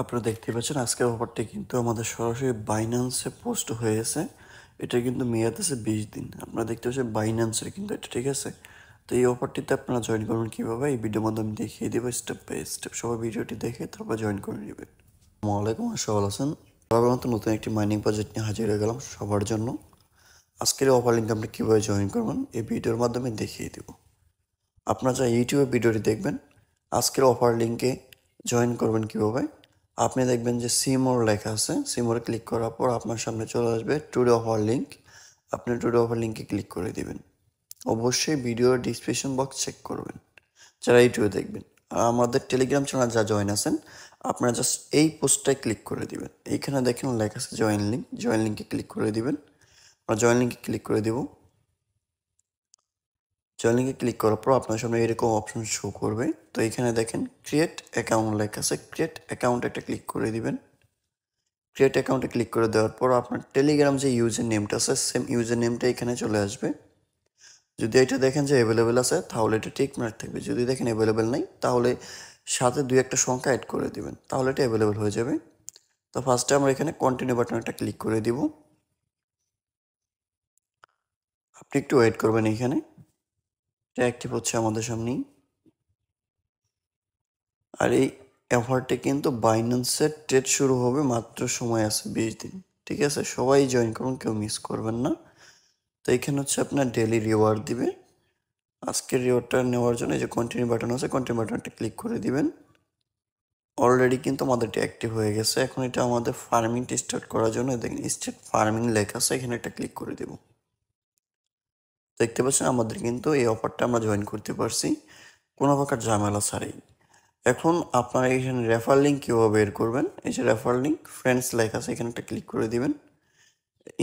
আপনারা দেখতে পাচ্ছেন আজকের অফারটি কিন্তু আমাদের সরাসরি বাইন্যান্সে পোস্ট হয়েছে এটা কিন্তু মেয়াদ আছে বিশ দিন আপনারা দেখতে পাচ্ছেন বাইন্যান্সের কিন্তু এটা ঠিক আছে তো এই অফারটিতে আপনারা জয়েন করবেন কীভাবে এই ভিডিওর মাধ্যমে আমি দেখিয়ে দেবো স্টেপ বাই স্টেপ সবাই ভিডিওটি দেখে তারপর জয়েন করে নেবেন আলাইকুম সবাই আছেন সবার মতো নতুন একটি মাইনিং প্রজেক্ট নিয়ে হাজির হয়ে গেলাম সবার জন্য আজকের অফার লিঙ্ক আপনি কীভাবে জয়েন করবেন এই ভিডিওর মাধ্যমে দেখিয়ে দেব আপনারা যা ইউটিউবে ভিডিওটি দেখবেন আজকের অফার লিঙ্কে জয়েন করবেন কীভাবে আপনি দেখবেন যে সিমোর লেখা আছে সিমোরে ক্লিক করার পর আপনার সামনে চলে আসবে টুডে অফার লিঙ্ক আপনি টুডে অফার লিঙ্কে ক্লিক করে দিবেন অবশ্যই ভিডিওর ডিসক্রিপশন বক্স চেক করবেন যারা ইউটিউবে দেখবেন আর আমাদের টেলিগ্রাম চ্যানেল যা জয়েন আছেন আপনারা জাস্ট এই পোস্টটায় ক্লিক করে দিবেন এইখানে দেখেন লেখা আছে জয়েন লিঙ্ক জয়েন লিঙ্কে ক্লিক করে দিবেন আমরা জয়েন লিঙ্কে ক্লিক করে দেবো চ্যানেলকে ক্লিক করার পর আপনার সামনে এরকম অপশন শো করবে তো এখানে দেখেন ক্রিয়েট অ্যাকাউন্ট লেখা আছে ক্রিয়েট অ্যাকাউন্ট একটা ক্লিক করে দিবেন ক্রিয়েট অ্যাকাউন্টে ক্লিক করে দেওয়ার পর আপনার টেলিগ্রাম যে ইউজার নেমটা আছে সেম ইউজার নেমটা এখানে চলে আসবে যদি এটা দেখেন যে অ্যাভেলেবেল আছে তাহলে এটা টিক মার্ক থাকবে যদি দেখেন অ্যাভেলেবেল নেই তাহলে সাথে দুই একটা সংখ্যা অ্যাড করে দেবেন তাহলে এটা অ্যাভেলেবেল হয়ে যাবে তো ফার্স্টে আমরা এখানে কন্টিনিউ বাটন একটা ক্লিক করে দিব আপনি একটু ওয়েট করবেন এখানে এটা অ্যাক্টিভ হচ্ছে আমাদের সামনেই আর এই অ্যাফারটা কিন্তু বাইন্যান্সের ট্রেড শুরু হবে মাত্র সময় আছে বিশ দিন ঠিক আছে সবাই জয়েন করুন কেউ মিস করবেন না তো এখানে হচ্ছে আপনার ডেলি রিওয়ার্ড দিবে আজকের রিওয়ার্ডটা নেওয়ার জন্য এই যে কন্টিনিউ বাটন আছে কন্টিনিউ বাটনটা ক্লিক করে দিবেন অলরেডি কিন্তু আমাদের এটা অ্যাক্টিভ হয়ে গেছে এখন এটা আমাদের ফার্মিংটা স্টার্ট করার জন্য দেখেন স্টেট ফার্মিং লেখা আছে এখানে একটা ক্লিক করে দেবো দেখতে পাচ্ছেন আমাদের কিন্তু এই অফারটা আমরা জয়েন করতে পারছি কোনো প্রকার ঝামেলা ছাড়াই এখন আপনারা এখানে রেফার লিঙ্ক কীভাবে বের করবেন এই যে রেফার লিঙ্ক ফ্রেন্ডস লেখা আছে এখানে একটা ক্লিক করে দিবেন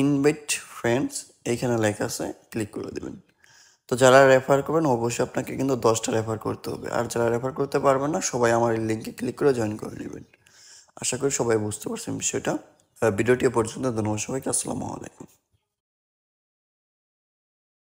ইনভাইট ফ্রেন্ডস এইখানে লেখা আছে ক্লিক করে দিবেন তো যারা রেফার করবেন অবশ্যই আপনাকে কিন্তু দশটা রেফার করতে হবে আর যারা রেফার করতে পারবেন না সবাই আমার এই লিঙ্কে ক্লিক করে জয়েন করে নেবেন আশা করি সবাই বুঝতে পারছেন বিষয়টা ভিডিওটি পর্যন্ত ধন্যবাদ সবাইকে আসসালামু আলাইকুম